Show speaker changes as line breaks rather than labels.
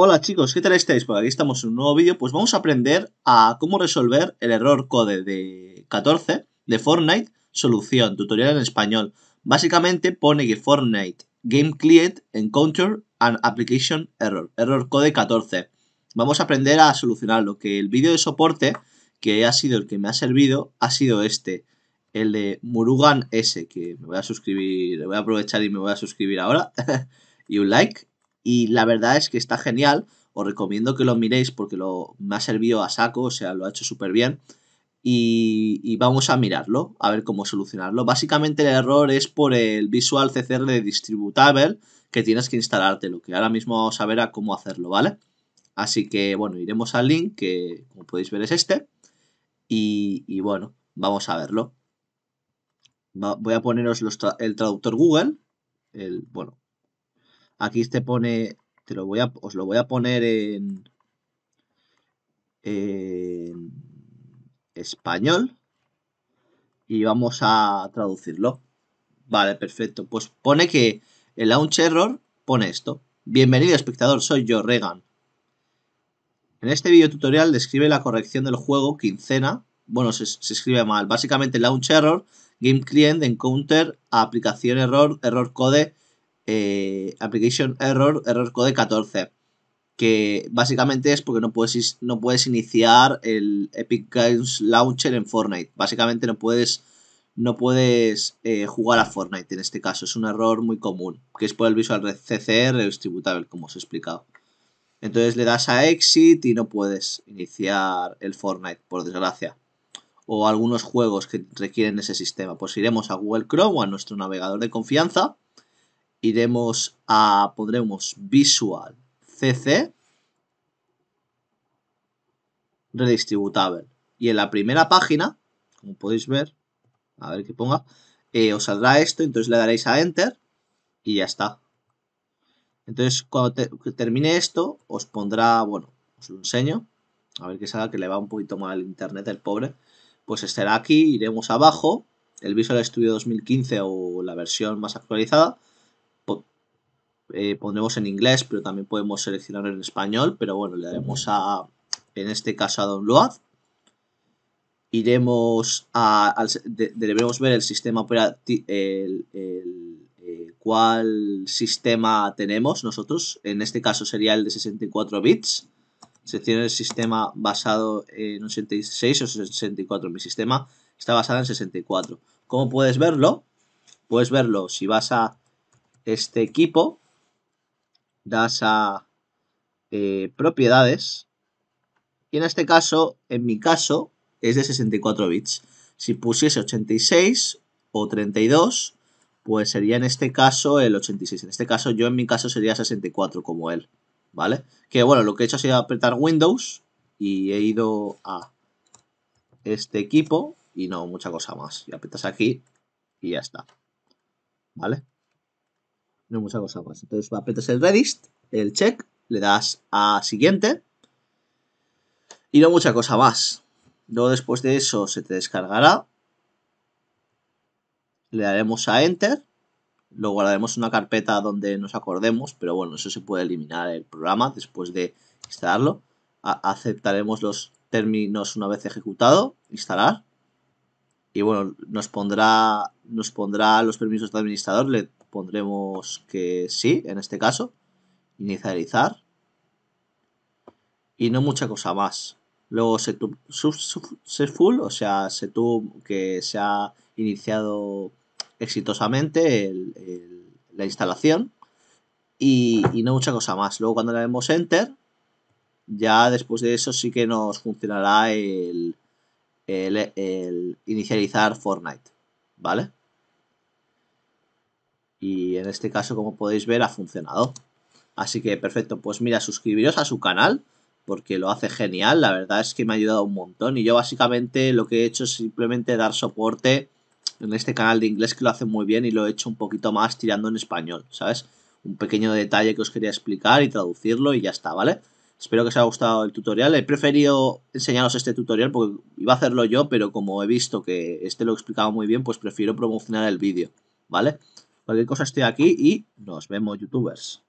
Hola chicos, ¿qué tal estáis? Por pues aquí estamos en un nuevo vídeo, pues vamos a aprender a cómo resolver el error code de 14 de Fortnite solución, tutorial en español. Básicamente pone que Fortnite Game Client Encounter an Application Error, error code 14. Vamos a aprender a solucionarlo, que el vídeo de soporte, que ha sido el que me ha servido, ha sido este, el de Murugan S, que me voy a suscribir, voy a aprovechar y me voy a suscribir ahora, y un like y la verdad es que está genial. Os recomiendo que lo miréis porque lo, me ha servido a saco, o sea, lo ha hecho súper bien. Y, vamos a mirarlo, a ver cómo solucionarlo. Básicamente el error es por el Visual CCR de Distributable que tienes que instalarte, lo que ahora mismo vamos a ver a cómo hacerlo, ¿vale? Así que, bueno, iremos al link, que como podéis ver es este. Y, bueno, vamos a verlo. voy a poneros el traductor Google. El, bueno, Aquí te este pone, te lo voy a, os lo voy a poner en, español y vamos a traducirlo. Vale, perfecto. Pues pone que el launch error pone esto. Bienvenido espectador, soy yo, Regan. En este video tutorial describe la corrección del juego quincena. Bueno, se, se escribe mal. Básicamente launch error, game client encounter, aplicación error, error code eh, application error, error code 14, que básicamente es porque no puedes, no puedes iniciar el Epic Games Launcher en Fortnite. Básicamente no puedes, no puedes eh, jugar a Fortnite en este caso. Es un error muy común, que es por el Visual CCR distributable como os he explicado. Entonces le das a Exit y no puedes iniciar el Fortnite, por desgracia. O algunos juegos que requieren ese sistema. Pues iremos a Google Chrome o a nuestro navegador de confianza iremos a, pondremos Visual CC Redistributable. Y en la primera página, como podéis ver, a ver qué ponga, eh, os saldrá esto, entonces le daréis a Enter y ya está. Entonces, cuando termine esto, os pondrá, bueno, os lo enseño, a ver qué salga, que le va un poquito mal el internet el pobre. Pues estará aquí, iremos abajo, el Visual Studio 2015 o la versión más actualizada, eh, pondremos en inglés, pero también podemos seleccionar en español, pero bueno, le daremos a, en este caso a Don download. Iremos a, debemos ver el sistema operativo, el, el, eh, cuál sistema tenemos nosotros, en este caso sería el de 64 bits. Se tiene el sistema basado en 86 o 64, mi sistema está basado en 64. ¿Cómo puedes verlo? Puedes verlo si vas a este equipo, das a eh, propiedades. Y en este caso, en mi caso, es de 64 bits. Si pusiese 86 o 32, pues sería en este caso el 86. En este caso, yo en mi caso sería 64 como él, ¿vale? Que bueno, lo que he hecho ha sido apretar Windows y he ido a este equipo y no mucha cosa más. Y apretas aquí y ya está, ¿vale? no mucha cosa más. Entonces apretas el Redist, el check, le das a siguiente y no mucha cosa más. Luego después de eso se te descargará, le daremos a enter, lo guardaremos una carpeta donde nos acordemos, pero bueno, eso se puede eliminar el programa después de instalarlo. aceptaremos los términos una vez ejecutado, instalar y bueno, nos pondrá, nos pondrá los permisos de administrador, le pondremos que sí, en este caso, inicializar, y no mucha cosa más. Luego setup full o sea, setup que se ha iniciado exitosamente la instalación y, no mucha cosa más. Luego cuando le demos enter, ya después de eso sí que nos funcionará el, el inicializar Fortnite, ¿vale? y en este caso, como podéis ver, ha funcionado. Así que perfecto, pues mira, suscribiros a su canal porque lo hace genial, la verdad es que me ha ayudado un montón y yo básicamente lo que he hecho es simplemente dar soporte en este canal de inglés que lo hace muy bien y lo he hecho un poquito más tirando en español, ¿sabes? Un pequeño detalle que os quería explicar y traducirlo y ya está, ¿vale? Espero que os haya gustado el tutorial. He preferido enseñaros este tutorial porque iba a hacerlo yo, pero como he visto que este lo he explicado muy bien, pues prefiero promocionar el vídeo, ¿vale? Cualquier cosa esté aquí y nos vemos, youtubers.